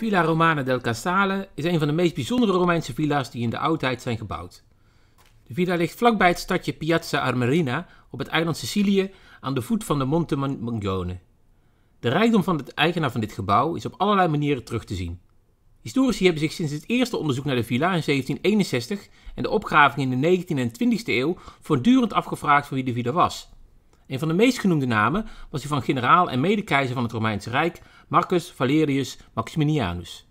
Villa Romana del Casale is een van de meest bijzondere Romeinse villa's die in de oudheid zijn gebouwd. De villa ligt vlakbij het stadje Piazza Armerina op het eiland Sicilië aan de voet van de Monte Mangione. De rijkdom van de eigenaar van dit gebouw is op allerlei manieren terug te zien. Historici hebben zich sinds het eerste onderzoek naar de villa in 1761 en de opgravingen in de 19e en 20e eeuw voortdurend afgevraagd van wie de villa was. Een van de meest genoemde namen was die van generaal en medekeizer van het Romeinse Rijk, Marcus Valerius Maximinianus.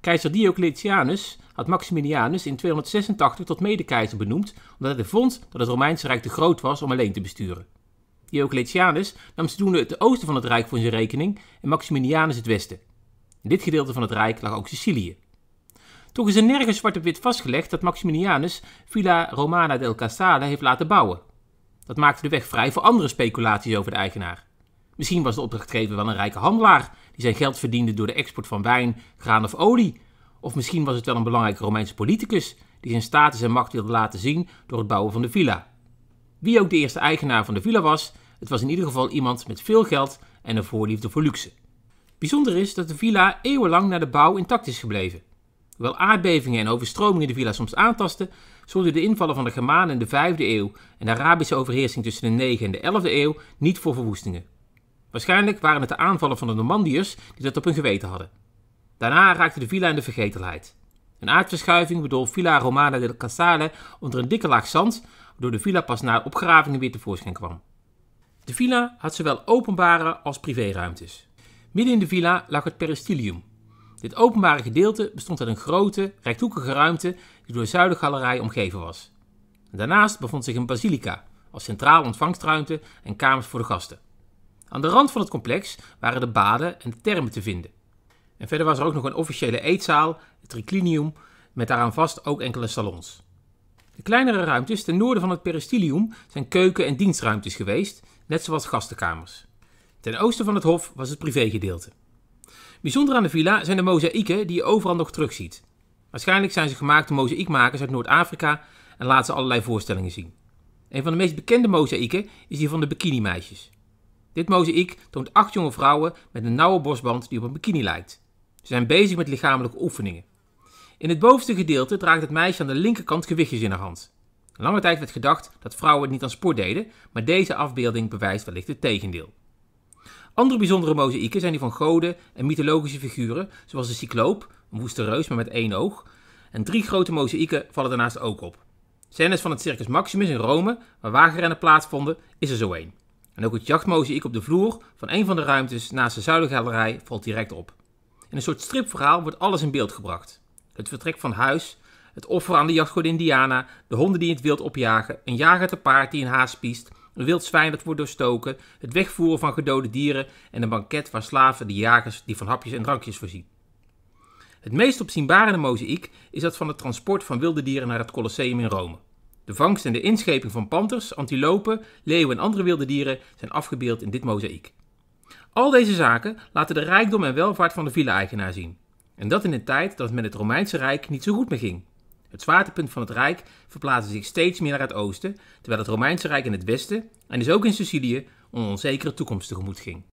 Keizer Diocletianus had Maximinianus in 286 tot medekeizer benoemd, omdat hij vond dat het Romeinse Rijk te groot was om alleen te besturen. Diocletianus nam zodoende het oosten van het Rijk voor zijn rekening en Maximinianus het westen. In dit gedeelte van het Rijk lag ook Sicilië. Toch is er nergens zwart op wit vastgelegd dat Maximinianus Villa Romana del Casale heeft laten bouwen. Dat maakte de weg vrij voor andere speculaties over de eigenaar. Misschien was de opdrachtgever wel een rijke handelaar die zijn geld verdiende door de export van wijn, graan of olie. Of misschien was het wel een belangrijke Romeinse politicus die zijn status en macht wilde laten zien door het bouwen van de villa. Wie ook de eerste eigenaar van de villa was, het was in ieder geval iemand met veel geld en een voorliefde voor luxe. Bijzonder is dat de villa eeuwenlang na de bouw intact is gebleven. Hoewel aardbevingen en overstromingen de villa soms aantasten, zorgden de invallen van de Germanen in de 5e eeuw en de Arabische overheersing tussen de 9e en de 11e eeuw niet voor verwoestingen. Waarschijnlijk waren het de aanvallen van de Normandiërs die dat op hun geweten hadden. Daarna raakte de villa in de vergetelheid. Een aardverschuiving bedolf Villa Romana del Casale onder een dikke laag zand, waardoor de villa pas na opgravingen weer tevoorschijn kwam. De villa had zowel openbare als privéruimtes. Midden in de villa lag het peristilium, dit openbare gedeelte bestond uit een grote, rechthoekige ruimte die door zuidengalerij omgeven was. Daarnaast bevond zich een basilica als centrale ontvangstruimte en kamers voor de gasten. Aan de rand van het complex waren de baden en de termen te vinden. En verder was er ook nog een officiële eetzaal, het triclinium, met daaraan vast ook enkele salons. De kleinere ruimtes ten noorden van het peristilium zijn keuken- en dienstruimtes geweest, net zoals gastenkamers. Ten oosten van het hof was het privégedeelte. Bijzonder aan de villa zijn de mozaïeken die je overal nog terugziet. Waarschijnlijk zijn ze gemaakt door mozaïekmakers uit Noord-Afrika en laten ze allerlei voorstellingen zien. Een van de meest bekende mozaïeken is die van de bikini-meisjes. Dit mozaïek toont acht jonge vrouwen met een nauwe borstband die op een bikini lijkt. Ze zijn bezig met lichamelijke oefeningen. In het bovenste gedeelte draagt het meisje aan de linkerkant gewichtjes in haar hand. Lange tijd werd gedacht dat vrouwen het niet aan sport deden, maar deze afbeelding bewijst wellicht het tegendeel. Andere bijzondere mozaïeken zijn die van goden en mythologische figuren, zoals de cycloop, een woeste reus maar met één oog. En drie grote mozaïeken vallen daarnaast ook op. Scènes van het Circus Maximus in Rome, waar wagenrennen plaatsvonden, is er zo één. En ook het jachtmozaïek op de vloer van een van de ruimtes naast de zuilengalerij valt direct op. In een soort stripverhaal wordt alles in beeld gebracht. Het vertrek van huis, het offer aan de jachtgodin Diana, de honden die in het wild opjagen, een jager te paard die een haas piest, een wild zwijn dat wordt doorstoken, het wegvoeren van gedode dieren en een banket waar slaven de jagers die van hapjes en drankjes voorzien. Het meest opzienbarende mozaïek is dat van het transport van wilde dieren naar het Colosseum in Rome. De vangst en de inscheping van panters, antilopen, leeuwen en andere wilde dieren zijn afgebeeld in dit mozaïek. Al deze zaken laten de rijkdom en welvaart van de villa-eigenaar zien. En dat in een tijd dat het met het Romeinse Rijk niet zo goed meer ging. Het zwaartepunt van het Rijk verplaatste zich steeds meer naar het oosten, terwijl het Romeinse Rijk in het westen en dus ook in Sicilië een onzekere toekomst tegemoet ging